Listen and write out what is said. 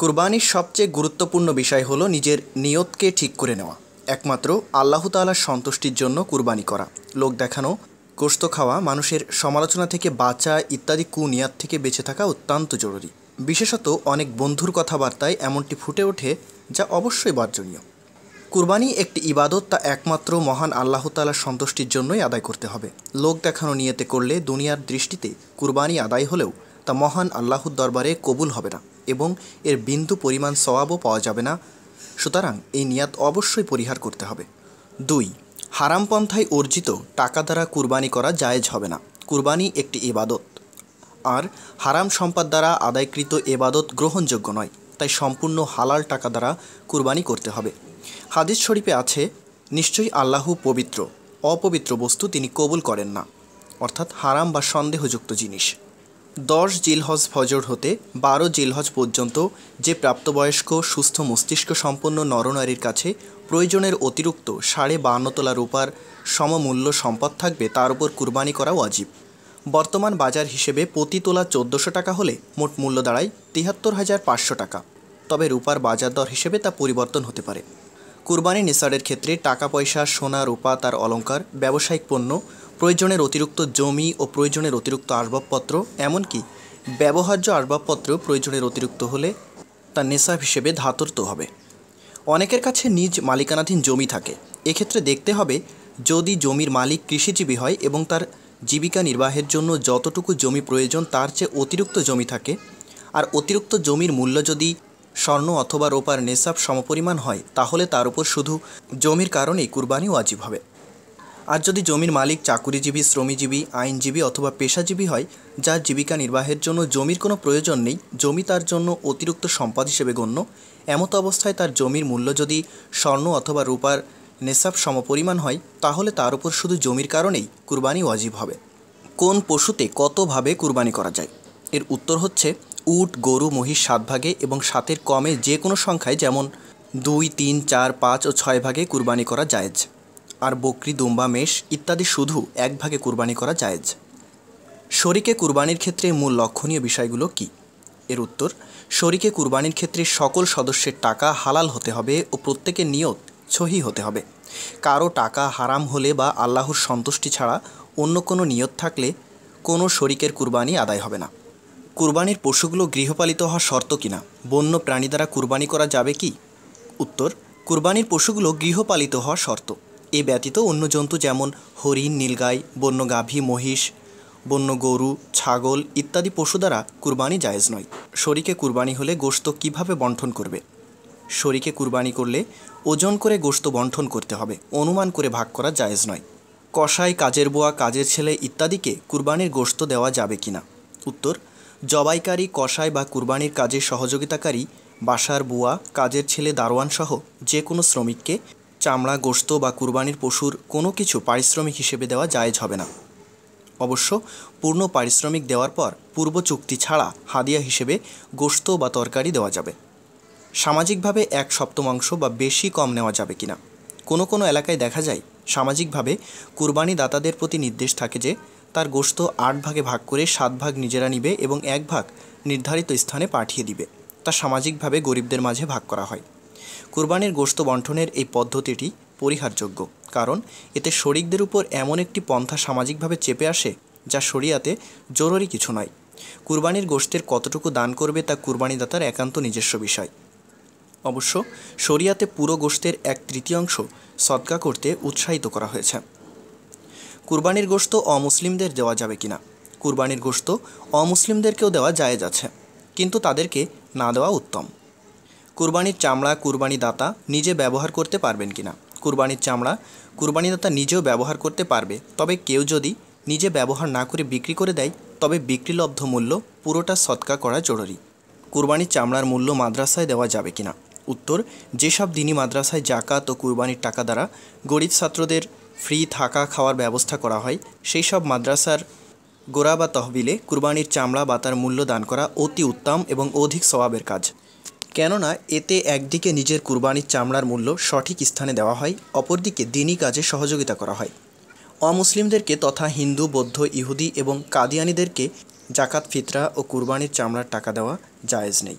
কুরবানির সবচেয়ে গুরুত্বপূর্ণ বিষয় হলো নিজের নিয়তকে ঠিক করে নেওয়া একমাত্র আল্লাহ তালার সন্তুষ্টির জন্য কুরবানি করা লোক দেখানো গোস্ত খাওয়া মানুষের সমালোচনা থেকে বাঁচা ইত্যাদি কুনিয়াত থেকে বেঁচে থাকা অত্যন্ত জরুরি বিশেষত অনেক বন্ধুর কথাবার্তায় এমনটি ফুটে ওঠে যা অবশ্যই বর্জনীয় কুরবানি একটি ইবাদত তা একমাত্র মহান আল্লাহ তালার সন্তুষ্টির জন্যই আদায় করতে হবে লোক দেখানো নিয়েতে করলে দুনিয়ার দৃষ্টিতে কুরবানি আদায় হলেও তা মহান আল্লাহর দরবারে কবুল হবে না এবং এর বিন্দু পরিমাণ সওয়াবও পাওয়া যাবে না সুতরাং এই নিয়াত অবশ্যই পরিহার করতে হবে দুই হারাম পন্থায় অর্জিত টাকা দ্বারা কুরবানি করা জায়েজ হবে না কুরবানি একটি এবাদত আর হারাম সম্পদ দ্বারা আদায়কৃত এবাদত গ্রহণযোগ্য নয় তাই সম্পূর্ণ হালাল টাকা দ্বারা কুরবানি করতে হবে হাদিস শরীফে আছে নিশ্চয়ই আল্লাহ পবিত্র অপবিত্র বস্তু তিনি কবুল করেন না অর্থাৎ হারাম বা সন্দেহযুক্ত জিনিস দশ জিলহজ ফজর হতে বারো জিলহজ পর্যন্ত যে প্রাপ্তবয়স্ক সুস্থ মস্তিষ্ক সম্পন্ন নরনারীর কাছে প্রয়োজনের অতিরিক্ত সাড়ে বাহান্ন তোলা রূপার সমমূল্য সম্পদ থাকবে তার উপর কুরবানি করা ওয়াজিব বর্তমান বাজার হিসেবে প্রতি তোলা চোদ্দোশো টাকা হলে মোট মূল্য দাঁড়ায় তিহাত্তর হাজার পাঁচশো টাকা তবে রূপার বাজার দর হিসেবে তা পরিবর্তন হতে পারে কুরবানি নিসারের ক্ষেত্রে টাকা পয়সা সোনা রূপা তার অলঙ্কার ব্যবসায়িক পণ্য প্রয়োজনের অতিরিক্ত জমি ও প্রয়োজনের অতিরিক্ত আসবাবপত্র এমনকি ব্যবহার্য আসবাবপত্র প্রয়োজনের অতিরিক্ত হলে তা নেশাব হিসেবে ধাতর্ত হবে অনেকের কাছে নিজ মালিকানাধীন জমি থাকে এক্ষেত্রে দেখতে হবে যদি জমির মালিক কৃষিজীবী হয় এবং তার জীবিকা নির্বাহের জন্য যতটুকু জমি প্রয়োজন তার চেয়ে অতিরিক্ত জমি থাকে আর অতিরিক্ত জমির মূল্য যদি স্বর্ণ অথবা রোপার নেশাব সমপরিমাণ হয় তাহলে তার উপর শুধু জমির কারণেই কুরবানি ওয়াজিব হবে আর যদি জমির মালিক চাকুরিজীবী শ্রমিজীবী আইনজীবী অথবা পেশাজীবী হয় যার জীবিকা নির্বাহের জন্য জমির কোনো প্রয়োজন নেই জমি তার জন্য অতিরিক্ত সম্পদ হিসেবে গণ্য এমত অবস্থায় তার জমির মূল্য যদি স্বর্ণ অথবা রূপার নেশাব সমপরিমাণ হয় তাহলে তার উপর শুধু জমির কারণেই কুরবানি ওয়াজিব হবে কোন পশুতে কতভাবে কুরবানি করা যায় এর উত্তর হচ্ছে উট গরু মহিষ সাত ভাগে এবং সাতের কমে যে কোনো সংখ্যায় যেমন দুই তিন চার পাঁচ ও ছয় ভাগে কুরবানি করা যায় আর বকরি দুম্বা মেষ ইত্যাদি শুধু এক ভাগে কুরবানি করা জায়েজ শরিকে কুরবানির ক্ষেত্রে মূল লক্ষণীয় বিষয়গুলো কি এর উত্তর শরিকে কুরবানির ক্ষেত্রে সকল সদস্যের টাকা হালাল হতে হবে ও প্রত্যেকের নিয়ত ছহি হতে হবে কারো টাকা হারাম হলে বা আল্লাহর সন্তুষ্টি ছাড়া অন্য কোনো নিয়ত থাকলে কোনো শরিকের কুরবানি আদায় হবে না কুরবানির পশুগুলো গৃহপালিত হওয়া শর্ত কিনা বন্য প্রাণী দ্বারা কুরবানি করা যাবে কি উত্তর কুরবানির পশুগুলো গৃহপালিত হওয়া শর্ত এ ব্যতীত অন্য জন্তু যেমন হরিণ নীলগাই বন্য গাভী মহিষ বন্য গরু ছাগল ইত্যাদি পশু দ্বারা কুরবানি জায়েজ নয় শরিকে কুরবানি হলে গোশত কিভাবে বন্টন করবে শরিকে কুরবানি করলে ওজন করে গোশত বন্টন করতে হবে অনুমান করে ভাগ করা জায়েজ নয় কষাই কাজের বোয়া কাজের ছেলে ইত্যাদিকে কুরবানির গোশত দেওয়া যাবে কি না উত্তর জবাইকারী কষাই বা কুরবানির কাজে সহযোগিতাকারী বাসার বুয়া কাজের ছেলে দারোয়ানসহ যে কোনো শ্রমিককে চামড়া গোস্ত বা কুরবানির পশুর কোনো কিছু পারিশ্রমিক হিসেবে দেওয়া জায়েজ হবে না অবশ্য পূর্ণ পারিশ্রমিক দেওয়ার পর পূর্ব চুক্তি ছাড়া হাদিয়া হিসেবে গোস্ত বা তরকারি দেওয়া যাবে সামাজিকভাবে এক সপ্তমাংশ বা বেশি কম নেওয়া যাবে কিনা কোনো কোনো এলাকায় দেখা যায় সামাজিকভাবে কুরবানি দাতাদের প্রতি নির্দেশ থাকে যে তার গোস্ত আট ভাগে ভাগ করে সাত ভাগ নিজেরা নিবে এবং এক ভাগ নির্ধারিত স্থানে পাঠিয়ে দিবে তা সামাজিকভাবে গরিবদের মাঝে ভাগ করা হয় কুরবানির গোস্ত বন্টনের এই পদ্ধতিটি পরিহারযোগ্য কারণ এতে শরিকদের উপর এমন একটি পন্থা সামাজিকভাবে চেপে আসে যা শরিয়াতে জরুরি কিছু নয় কুরবানির গোষ্ঠের কতটুকু দান করবে তা কুরবানিদাতার একান্ত নিজস্ব বিষয় অবশ্য শরিয়াতে পুরো গোষ্ঠের এক তৃতীয়াংশ সদকা করতে উৎসাহিত করা হয়েছে কুরবানির গোস্ত অমুসলিমদের দেওয়া যাবে কিনা কুরবানির গোস্ত অমুসলিমদেরকেও দেওয়া যায় যাচ্ছে কিন্তু তাদেরকে না দেওয়া উত্তম কুরবানির চামড়া কুরবানি দাতা নিজে ব্যবহার করতে পারবেন কিনা কুরবানির চামড়া কুরবানি দাতা নিজেও ব্যবহার করতে পারবে তবে কেউ যদি নিজে ব্যবহার না করে বিক্রি করে দেয় তবে বিক্রিলব্ধ মূল্য পুরোটা সৎকা করা জরুরি কুরবানির চামড়ার মূল্য মাদ্রাসায় দেওয়া যাবে কিনা উত্তর যেসব দিনই মাদ্রাসায় জাকাত ও কুরবানির টাকা দ্বারা গরিব ছাত্রদের ফ্রি থাকা খাওয়ার ব্যবস্থা করা হয় সেই সব মাদ্রাসার গোড়া বা তহবিলে কুরবানির চামড়া বা তার মূল্য দান করা অতি উত্তম এবং অধিক স্বভাবের কাজ কেননা এতে একদিকে নিজের কুরবানির চামড়ার মূল্য সঠিক স্থানে দেওয়া হয় অপরদিকে দিনই কাজে সহযোগিতা করা হয় অমুসলিমদেরকে তথা হিন্দু বৌদ্ধ ইহুদি এবং কাদিয়ানিদেরকে জাকাত ফিতরা ও কুরবানির চামড়ার টাকা দেওয়া জায়েজ নেই